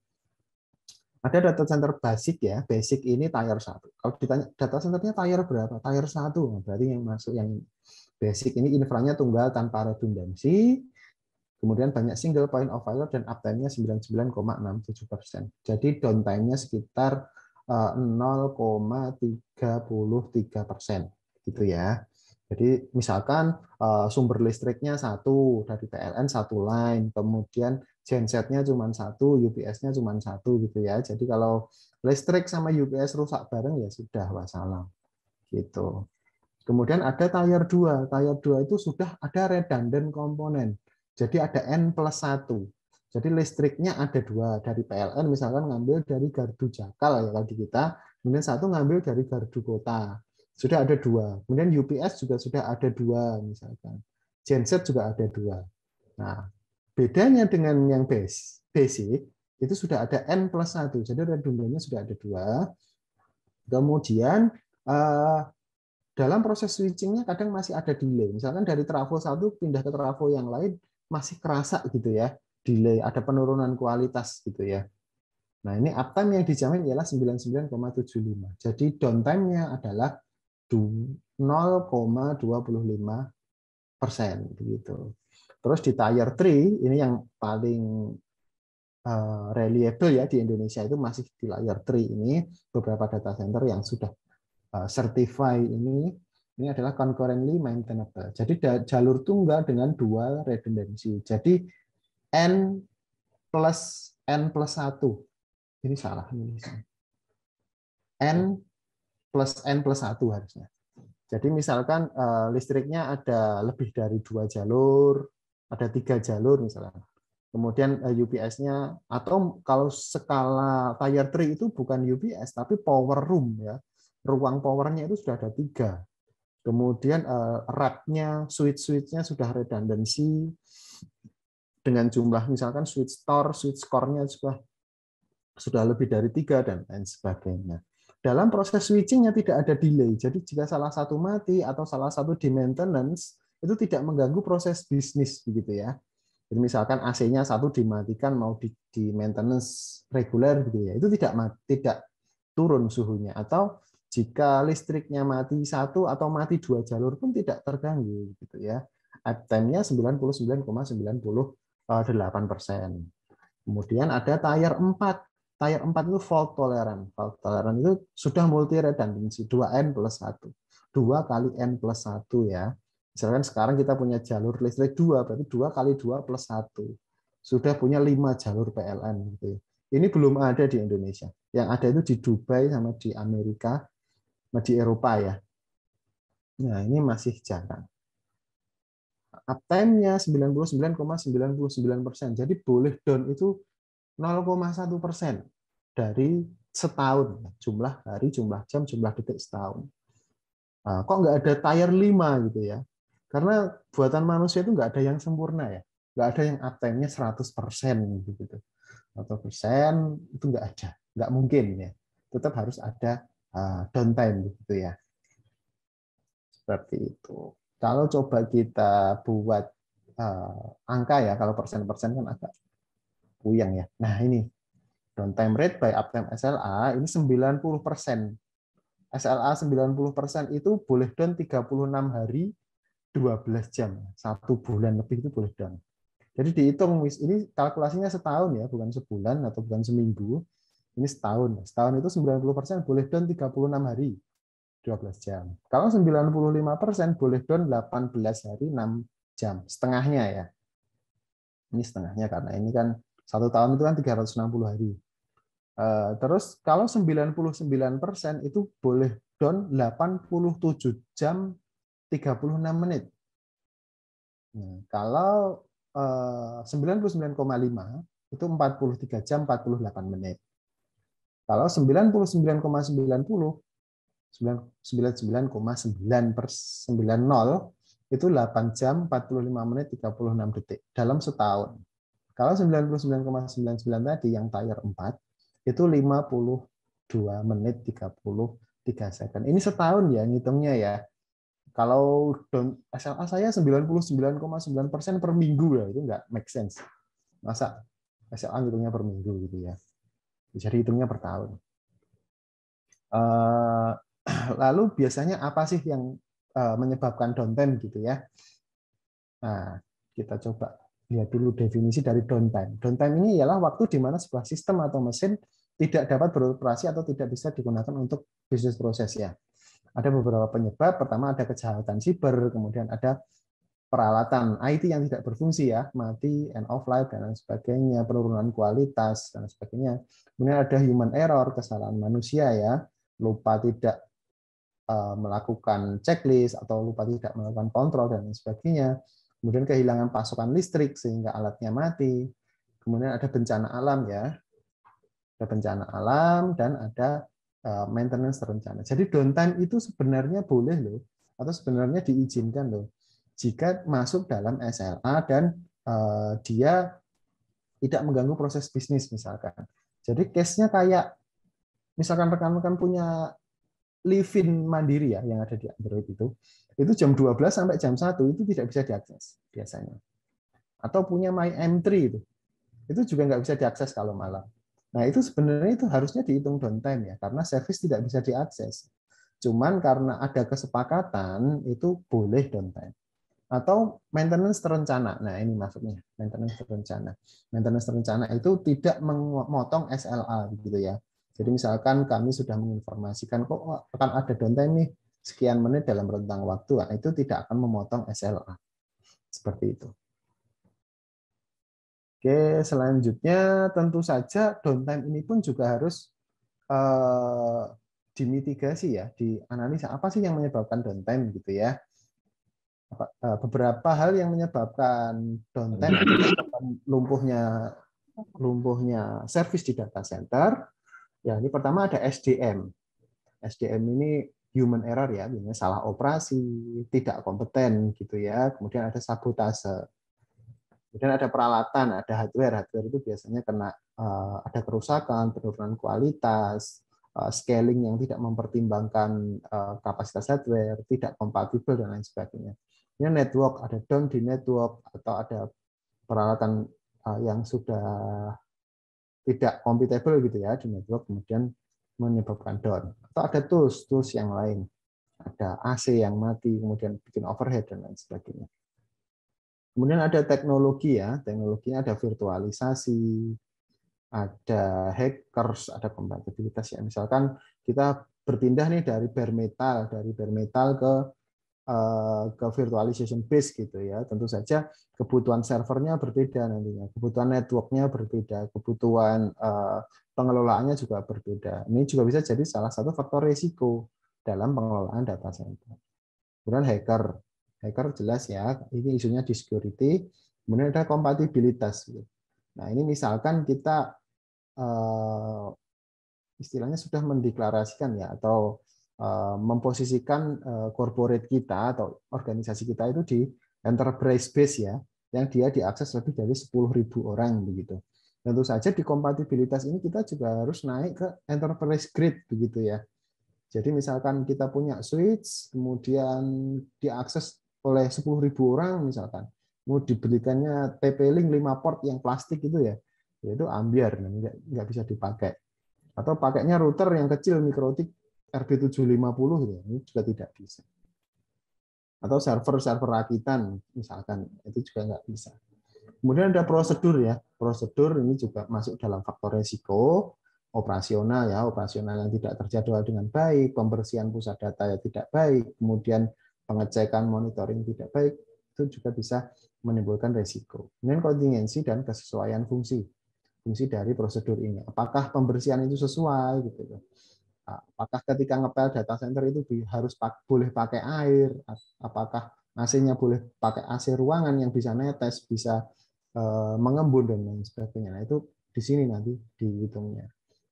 S1: Ada data center basic ya, basic ini tier satu. Kalau ditanya data centernya tier berapa? Tier satu, Berarti yang masuk yang basic ini infranya tunggal tanpa redundansi, kemudian banyak single point of failure dan uptime-nya 99,67%. Jadi downtime-nya sekitar 0,33%. Eh, gitu ya. Jadi misalkan eh, sumber listriknya satu dari PLN satu line, kemudian gensetnya cuma satu, UPS-nya cuma satu gitu ya. Jadi kalau listrik sama UPS rusak bareng ya sudah wassalam gitu. Kemudian ada tayar 2. tayar 2 itu sudah ada redundant komponen. Jadi ada N plus 1. Jadi listriknya ada dua dari PLN misalkan ngambil dari gardu jakal ya kalau kita, kemudian satu ngambil dari gardu kota. Sudah ada dua. Kemudian UPS juga sudah ada dua misalkan. Genset juga ada dua. Nah, Bedanya dengan yang basic, itu sudah ada N plus satu, Jadi redundannya sudah ada dua. Kemudian eh, dalam proses switchingnya kadang masih ada delay. Misalkan dari trafo satu pindah ke trafo yang lain masih kerasa gitu ya delay, ada penurunan kualitas gitu ya. Nah ini uptime yang dijamin ialah 99,75. Jadi downtime-nya adalah 0,25 persen begitu. Terus di tier 3 ini yang paling uh, reliable ya di Indonesia itu masih di layer 3 ini beberapa data center yang sudah uh, certified ini ini adalah concurrently maintainable. Jadi jalur tunggal dengan dual redundancy. Jadi n plus n plus 1. ini salah nulisnya. n plus n plus 1 harusnya. Jadi misalkan eh, listriknya ada lebih dari dua jalur, ada tiga jalur misalnya. Kemudian eh, UPS-nya atau kalau skala tier 3 itu bukan UPS tapi power room ya. Ruang powernya itu sudah ada tiga. Kemudian eh, rack-nya, switch switch-switch-nya sudah redundancy dengan jumlah misalkan switch store, switch core-nya sudah sudah lebih dari tiga dan lain sebagainya dalam proses switching-nya tidak ada delay. Jadi jika salah satu mati atau salah satu di maintenance, itu tidak mengganggu proses bisnis begitu ya. Jadi misalkan AC-nya satu dimatikan mau di, di maintenance reguler begitu ya, itu tidak tidak turun suhunya atau jika listriknya mati satu atau mati dua jalur pun tidak terganggu gitu ya. Uptime-nya 99,98 persen. Kemudian ada tayar 4. tayar 4 itu fault tolerant. Fault tolerant itu sudah multi redundancy 2N plus 1. 2 kali N plus 1 ya. Misalkan sekarang kita punya jalur listrik dua, berarti dua kali dua plus satu. Sudah punya lima jalur PLN. Gitu. Ya. Ini belum ada di Indonesia. Yang ada itu di Dubai sama di Amerika, sama di Eropa ya. Nah, ini masih jarang. Uptime-nya 99,99 persen. Jadi boleh down itu 0,1 persen dari setahun. Jumlah hari, jumlah jam, jumlah detik setahun. Nah, kok nggak ada tier 5 gitu ya? Karena buatan manusia itu nggak ada yang sempurna ya. Nggak ada yang uptime-nya seratus 100% gitu. gitu. Atau persen itu nggak ada. Nggak mungkin ya. Tetap harus ada eh, downtime gitu ya. Seperti itu. Kalau coba kita buat eh, angka ya, kalau persen-persen kan agak puyeng ya. Nah ini downtime rate by uptime SLA ini 90 persen. SLA 90 persen itu boleh down 36 hari, 12 jam. Satu bulan lebih itu boleh dong. Jadi dihitung, ini kalkulasinya setahun ya, bukan sebulan atau bukan seminggu. Ini setahun. Setahun itu 90% boleh down 36 hari, 12 jam. Kalau 95% boleh down 18 hari, 6 jam. Setengahnya ya. Ini setengahnya karena ini kan satu tahun itu kan 360 hari. Eh, terus kalau 99% itu boleh down 87 jam 36 menit. Nah, kalau eh, 99,5 itu 43 jam 48 menit. Kalau 99,90 99,9 per 90 itu 8 jam 45 menit 36 detik dalam setahun. Kalau 99,99 tadi yang tier 4 itu 52 menit 33 second. Ini setahun ya ngitungnya ya. Kalau down, SLA saya 99,9% per minggu ya, itu nggak make sense. Masa SLA hitungnya per minggu gitu ya. Jadi hitungnya per tahun. Eh, lalu biasanya apa sih yang eh, menyebabkan downtime gitu ya? Nah, kita coba lihat dulu definisi dari downtime. Downtime ini ialah waktu di mana sebuah sistem atau mesin tidak dapat beroperasi atau tidak bisa digunakan untuk bisnis proses ya ada beberapa penyebab. Pertama ada kejahatan siber, kemudian ada peralatan IT yang tidak berfungsi ya, mati, end offline dan lain sebagainya, penurunan kualitas dan lain sebagainya. Kemudian ada human error, kesalahan manusia ya, lupa tidak eh, melakukan checklist atau lupa tidak melakukan kontrol dan lain sebagainya. Kemudian kehilangan pasokan listrik sehingga alatnya mati. Kemudian ada bencana alam ya. Ada bencana alam dan ada Eh, maintenance terencana. Jadi downtime itu sebenarnya boleh loh, atau sebenarnya diizinkan loh, jika masuk dalam SLA dan eh, dia tidak mengganggu proses bisnis misalkan. Jadi case-nya kayak misalkan rekan-rekan punya living mandiri ya yang ada di Android itu, itu jam 12 sampai jam 1 itu tidak bisa diakses biasanya. Atau punya My M3 itu, itu juga nggak bisa diakses kalau malam. Nah, itu sebenarnya itu harusnya dihitung downtime ya, karena service tidak bisa diakses. Cuman karena ada kesepakatan, itu boleh downtime. Atau maintenance terencana. Nah, ini maksudnya, maintenance terencana. Maintenance terencana itu tidak memotong SLA gitu ya. Jadi misalkan kami sudah menginformasikan kok akan ada downtime nih sekian menit dalam rentang waktu, nah, itu tidak akan memotong SLA. Seperti itu. Oke, selanjutnya tentu saja downtime ini pun juga harus uh, dimitigasi ya, dianalisa apa sih yang menyebabkan downtime gitu ya. Eh, beberapa hal yang menyebabkan downtime lumpuhnya lumpuhnya service di data center. Ya, ini pertama ada SDM. SDM ini human error ya, biasanya salah operasi, tidak kompeten gitu ya. Kemudian ada sabotase Kemudian ada peralatan, ada hardware. Hardware itu biasanya kena eh, ada kerusakan, penurunan kualitas, eh, scaling yang tidak mempertimbangkan eh, kapasitas hardware, tidak kompatibel dan lain sebagainya. Ini network, ada down di network atau ada peralatan yang sudah tidak kompatibel gitu ya di network kemudian menyebabkan down. Atau ada tools, tools yang lain. Ada AC yang mati, kemudian bikin overhead dan lain sebagainya. Kemudian ada teknologi ya, teknologinya ada virtualisasi, ada hackers, ada kompatibilitas ya. Misalkan kita berpindah nih dari bare metal, dari bare metal ke eh, ke virtualization base gitu ya. Tentu saja kebutuhan servernya berbeda nantinya, kebutuhan networknya berbeda, kebutuhan eh, pengelolaannya juga berbeda. Ini juga bisa jadi salah satu faktor risiko dalam pengelolaan data center. Kemudian hacker. Hacker jelas ya, ini isunya di security. Kemudian ada kompatibilitas. Gitu. Nah ini misalkan kita eh, istilahnya sudah mendeklarasikan ya atau eh, memposisikan eh, corporate kita atau organisasi kita itu di enterprise base ya, yang dia diakses lebih dari 10.000 orang begitu. Tentu saja di kompatibilitas ini kita juga harus naik ke enterprise grade begitu ya. Jadi misalkan kita punya switch, kemudian diakses oleh 10.000 orang misalkan, mau dibelikannya TP-Link 5 port yang plastik itu ya, ya itu ambiar, nggak, nggak bisa dipakai. Atau pakainya router yang kecil mikrotik RB750 gitu, ya, ini juga tidak bisa. Atau server-server rakitan misalkan, itu juga nggak bisa. Kemudian ada prosedur ya, prosedur ini juga masuk dalam faktor resiko, operasional ya operasional yang tidak terjadwal dengan baik, pembersihan pusat data yang tidak baik, kemudian pengecekan monitoring tidak baik itu juga bisa menimbulkan resiko. Kemudian kontingensi dan kesesuaian fungsi. Fungsi dari prosedur ini. Apakah pembersihan itu sesuai gitu loh. Ah, apakah ketika ngepel data center itu harus boleh pakai air? Apakah AC-nya boleh pakai AC ruangan yang bisa netes, bisa eh, mengembun dan lain sebagainya. Nah, itu di sini nanti dihitungnya.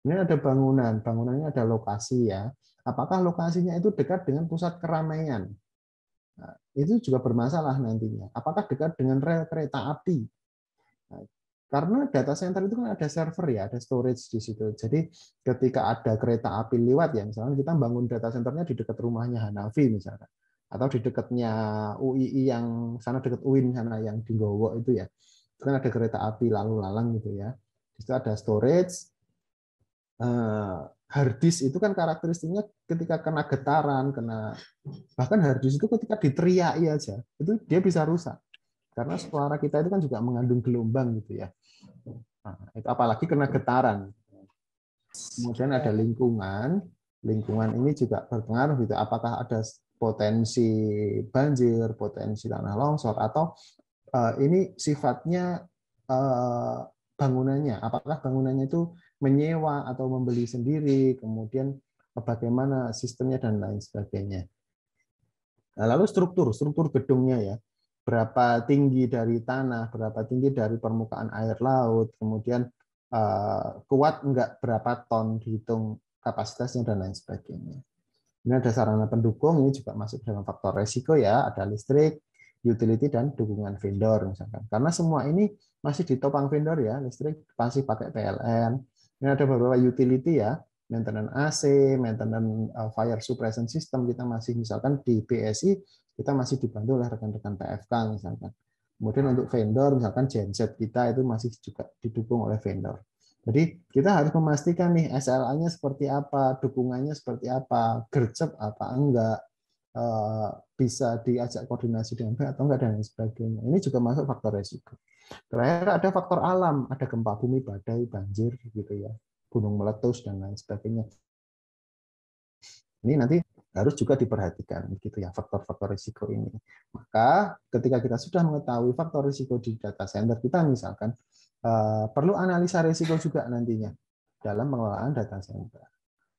S1: Ini ada bangunan, bangunannya ada lokasi ya. Apakah lokasinya itu dekat dengan pusat keramaian? Nah, itu juga bermasalah nantinya. Apakah dekat dengan rel kereta api? Nah, karena data center itu kan ada server ya, ada storage di situ. Jadi ketika ada kereta api lewat ya, misalnya kita bangun data centernya di dekat rumahnya Hanafi misalnya, atau di dekatnya UII yang sana dekat UIN sana yang di Gowo itu ya, itu kan ada kereta api lalu lalang gitu ya. Di situ ada storage, eh, hard itu kan karakteristiknya ketika kena getaran, kena bahkan hard itu ketika diteriaki aja, itu dia bisa rusak. Karena suara kita itu kan juga mengandung gelombang gitu ya. Nah, itu apalagi kena getaran. Kemudian ada lingkungan, lingkungan ini juga berpengaruh gitu. Apakah ada potensi banjir, potensi tanah longsor atau uh, ini sifatnya uh, bangunannya, apakah bangunannya itu menyewa atau membeli sendiri, kemudian eh, bagaimana sistemnya dan lain sebagainya. Nah, lalu struktur, struktur gedungnya ya. Berapa tinggi dari tanah, berapa tinggi dari permukaan air laut, kemudian uh, kuat enggak berapa ton dihitung kapasitasnya dan lain sebagainya. Ini ada sarana pendukung, ini juga masuk dalam faktor resiko ya, ada listrik, utility dan dukungan vendor misalkan. Karena semua ini masih ditopang vendor ya, listrik pasti pakai PLN, ini ada beberapa utility ya, maintenance AC, maintenance uh, fire suppression system, kita masih misalkan di BSI, kita masih dibantu oleh rekan-rekan PFK misalkan. Kemudian untuk vendor, misalkan genset kita itu masih juga didukung oleh vendor. Jadi kita harus memastikan nih SLA-nya seperti apa, dukungannya seperti apa, gercep apa enggak, uh, bisa diajak koordinasi dengan atau enggak dan lain sebagainya. Ini juga masuk faktor resiko. Terakhir ada faktor alam, ada gempa bumi, badai, banjir gitu ya, gunung meletus dan lain sebagainya. Ini nanti harus juga diperhatikan gitu ya faktor-faktor risiko ini. Maka ketika kita sudah mengetahui faktor risiko di data center kita misalkan eh, perlu analisa risiko juga nantinya dalam pengelolaan data center.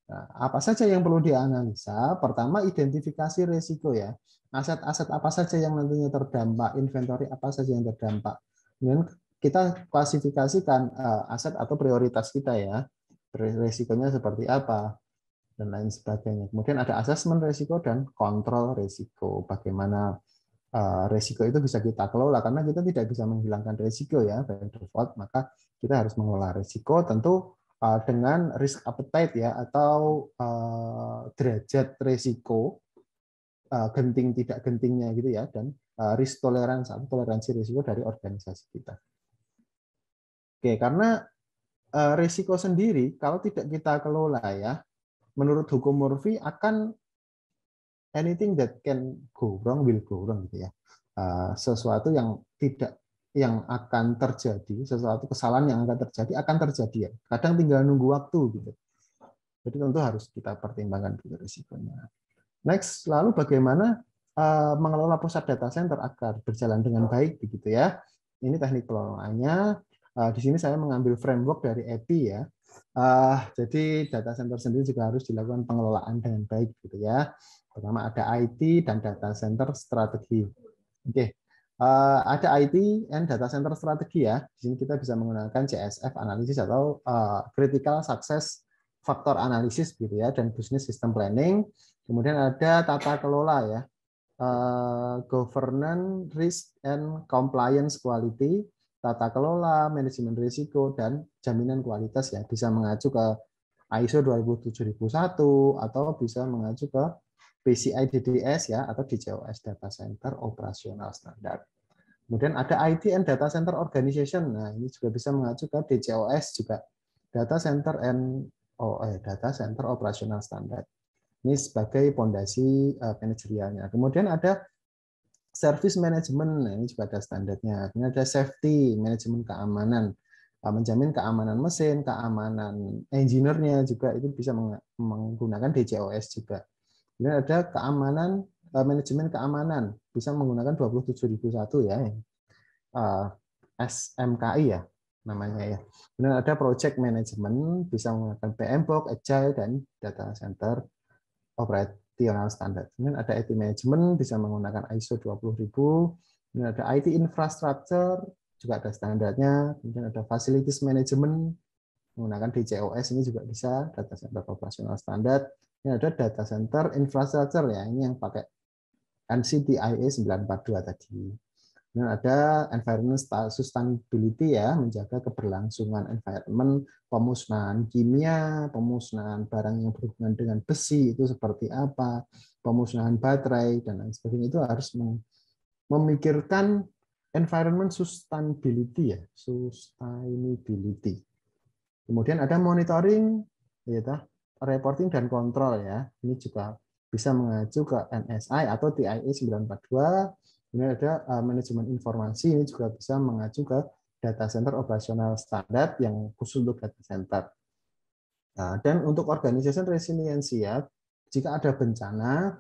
S1: Nah, apa saja yang perlu dianalisa? Pertama, identifikasi risiko ya. Aset-aset apa saja yang nantinya terdampak, inventory apa saja yang terdampak. Kemudian kita klasifikasikan eh, aset atau prioritas kita ya. Resikonya seperti apa dan lain sebagainya. Kemudian ada asesmen resiko dan kontrol resiko. Bagaimana uh, eh, resiko itu bisa kita kelola karena kita tidak bisa menghilangkan resiko ya by default, maka kita harus mengelola resiko tentu eh, dengan risk appetite ya atau derajat resiko genting tidak gentingnya gitu ya dan Eh, risk toleransi atau toleransi risiko dari organisasi kita. Oke, karena eh, risiko sendiri kalau tidak kita kelola ya, menurut hukum Murphy akan anything that can go wrong will go wrong gitu ya. Eh, sesuatu yang tidak yang akan terjadi, sesuatu kesalahan yang akan terjadi akan terjadi ya. Kadang tinggal nunggu waktu gitu. Jadi tentu harus kita pertimbangkan dulu risikonya. Next, lalu bagaimana Eh, mengelola pusat data center agar berjalan dengan baik begitu ya. Ini teknik pengelolaannya. Eh, di sini saya mengambil framework dari EPI ya. Eh, jadi data center sendiri juga harus dilakukan pengelolaan dengan baik gitu ya. Pertama ada IT dan data center strategi. Oke, ada IT and data center strategi ya. Di sini kita bisa menggunakan CSF analisis atau critical success factor analisis gitu ya dan business system planning. Kemudian ada tata kelola ya uh, governance, risk and compliance quality, tata kelola, manajemen risiko, dan jaminan kualitas ya bisa mengacu ke ISO 27001 atau bisa mengacu ke PCI DDS ya atau DCOS Data Center Operational Standard. Kemudian ada IT and Data Center Organization. Nah, ini juga bisa mengacu ke DCOS juga. Data Center and oh, eh, Data Center Operational Standard. Ini sebagai pondasi eh, manajerialnya. Kemudian ada service management, nah, ini juga ada standarnya. Ini ada safety, manajemen keamanan, nah, menjamin keamanan mesin, keamanan engineer-nya juga itu bisa menggunakan DCOS juga. Kemudian ada keamanan eh, manajemen keamanan bisa menggunakan 27001 ya. Eh, SMKI ya namanya ya. Kemudian ada project management bisa menggunakan PMBOK, Agile dan data center Operational standar. Kemudian ada IT management bisa menggunakan ISO 20000, kemudian ada IT infrastructure juga ada standarnya, kemudian ada facilities management menggunakan DCOS ini juga bisa data center operational standar. Ini ada data center infrastructure ya, ini yang pakai NCTIA e 942 tadi. Kemudian nah, ada environment sustainability ya, menjaga keberlangsungan environment, pemusnahan kimia, pemusnahan barang yang berhubungan dengan besi itu seperti apa, pemusnahan baterai dan lain sebagainya itu harus memikirkan environment sustainability ya, sustainability. Kemudian ada monitoring, ya, reporting dan kontrol ya. Ini juga bisa mengacu ke NSI atau TIA e 942 ini ada eh, manajemen informasi ini juga bisa mengacu ke data center operasional standar yang khusus untuk data center. Nah, dan untuk organisasi resiliensi ya, jika ada bencana,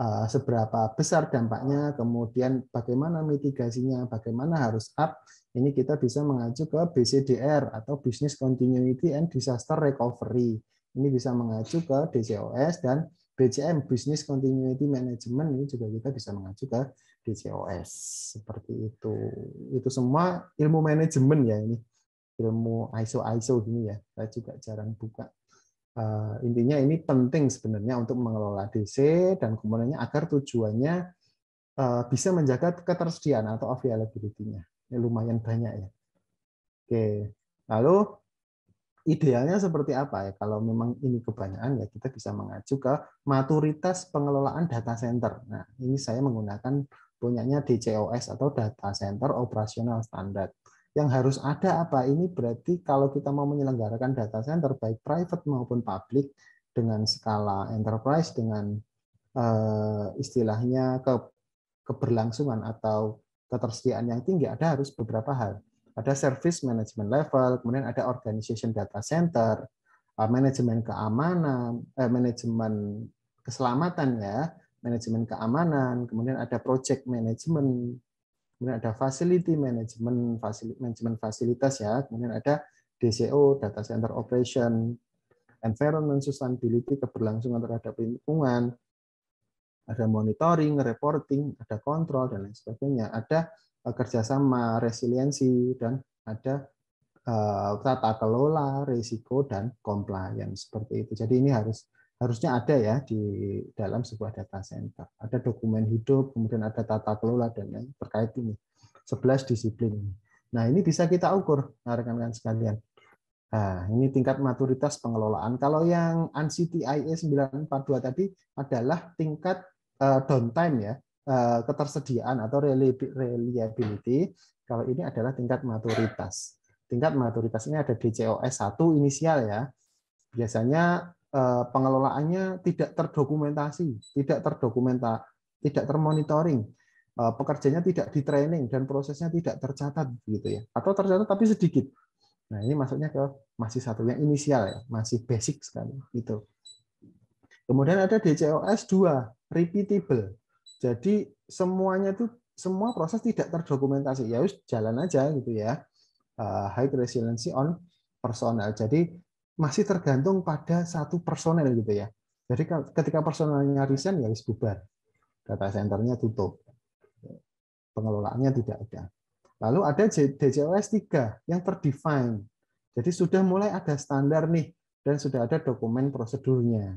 S1: eh, seberapa besar dampaknya, kemudian bagaimana mitigasinya, bagaimana harus up, ini kita bisa mengacu ke BCDR atau Business Continuity and Disaster Recovery. Ini bisa mengacu ke DCOS dan BCM Business Continuity Management ini juga kita bisa mengacu ke di DCOS seperti itu. Itu semua ilmu manajemen ya ini ilmu ISO ISO ini ya. Saya juga jarang buka. Eh, intinya ini penting sebenarnya untuk mengelola DC dan komponennya agar tujuannya eh, bisa menjaga ketersediaan atau availability-nya. Ini lumayan banyak ya. Oke, lalu idealnya seperti apa ya? Kalau memang ini kebanyakan ya kita bisa mengacu ke maturitas pengelolaan data center. Nah, ini saya menggunakan punyanya DCOS atau Data Center Operasional Standar. Yang harus ada apa? Ini berarti kalau kita mau menyelenggarakan data center baik private maupun public dengan skala enterprise dengan eh, istilahnya ke, keberlangsungan atau ketersediaan yang tinggi ada harus beberapa hal. Ada service management level, kemudian ada organization data center, eh, manajemen keamanan, eh, manajemen keselamatan ya, manajemen keamanan, kemudian ada project management, kemudian ada facility management, manajemen fasilitas ya, kemudian ada DCO, data center operation, environment sustainability, keberlangsungan terhadap lingkungan, ada monitoring, reporting, ada kontrol dan lain sebagainya, ada eh, kerjasama, resiliensi dan ada eh, tata kelola, risiko dan compliance seperti itu. Jadi ini harus harusnya ada ya di dalam sebuah data center. Ada dokumen hidup, kemudian ada tata kelola dan lain terkait ini. 11 disiplin ini. Nah, ini bisa kita ukur, nah, rekan-rekan sekalian. Nah, ini tingkat maturitas pengelolaan. Kalau yang ANSI empat 942 tadi adalah tingkat eh, downtime ya, eh, ketersediaan atau reliability. Kalau ini adalah tingkat maturitas. Tingkat maturitas ini ada DCOS 1 inisial ya. Biasanya Eh, pengelolaannya tidak terdokumentasi, tidak terdokumenta, tidak termonitoring, eh, pekerjanya tidak di training dan prosesnya tidak tercatat gitu ya. Atau tercatat tapi sedikit. Nah, ini maksudnya ke masih satu yang inisial ya, masih basic sekali gitu. Kemudian ada DCOS 2, repeatable. Jadi semuanya itu semua proses tidak terdokumentasi. Ya jalan aja gitu ya. Eh, high resiliency on personal. Jadi masih tergantung pada satu personel gitu ya. Jadi ketika personelnya resign ya wis bubar. Data centernya tutup. Pengelolaannya tidak ada. Lalu ada DCOS 3 yang terdefine. Jadi sudah mulai ada standar nih dan sudah ada dokumen prosedurnya.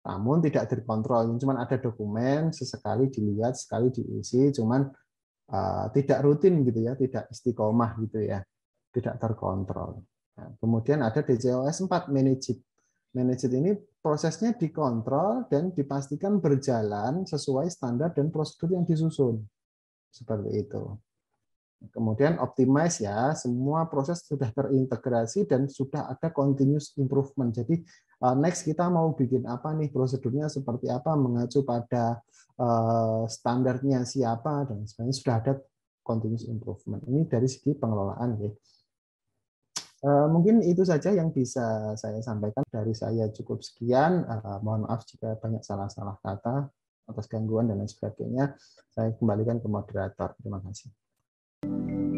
S1: Namun tidak dikontrol, cuman ada dokumen sesekali dilihat, sekali diisi, cuman uh, tidak rutin gitu ya, tidak istiqomah gitu ya, tidak terkontrol kemudian ada DCOS 4 manage it. Manage ini prosesnya dikontrol dan dipastikan berjalan sesuai standar dan prosedur yang disusun. Seperti itu. Kemudian optimize ya, semua proses sudah terintegrasi dan sudah ada continuous improvement. Jadi uh, next kita mau bikin apa nih, prosedurnya seperti apa, mengacu pada uh, standarnya siapa dan sebagainya sudah ada continuous improvement. Ini dari segi pengelolaan ya. Eh, mungkin itu saja yang bisa saya sampaikan dari saya cukup sekian. Eh, mohon maaf jika banyak salah-salah kata atas gangguan dan lain sebagainya. Saya kembalikan ke moderator. Terima kasih.